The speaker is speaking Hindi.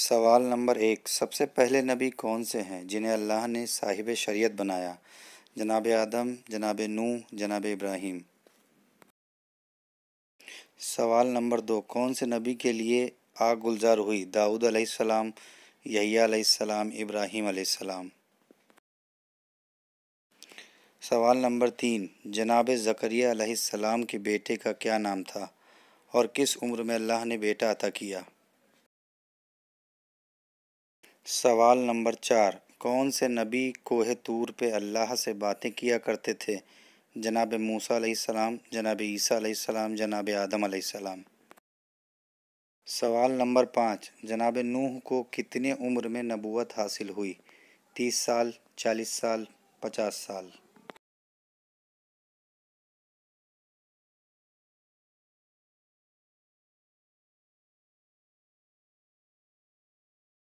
सवाल नंबर एक सबसे पहले नबी कौन से हैं जिन्हें अल्लाह ने साहिब शरीयत बनाया जनाब आदम जनाब नू जनाब इब्राहिम सवाल नंबर दो कौन से नबी के लिए आग गुलजार हुई दाऊद अलैहिस्सलाम यहिया अलैहिस्सलाम इब्राहिम अलैहिस्सलाम सवाल नंबर तीन जनाब ज़करिया अलैहिस्सलाम के बेटे का क्या नाम था और किस उम्र में अल्लाह ने बेटा अता किया सवाल नंबर चार कौन से नबी कोह तूर पे अल्लाह से बातें किया करते थे जनाब मूसा सलाम जनाब ईसा सलाम जनाब आदम सलाम सवाल नंबर पाँच जनाब नूह को कितने उम्र में नबूत हासिल हुई तीस साल चालीस साल पचास साल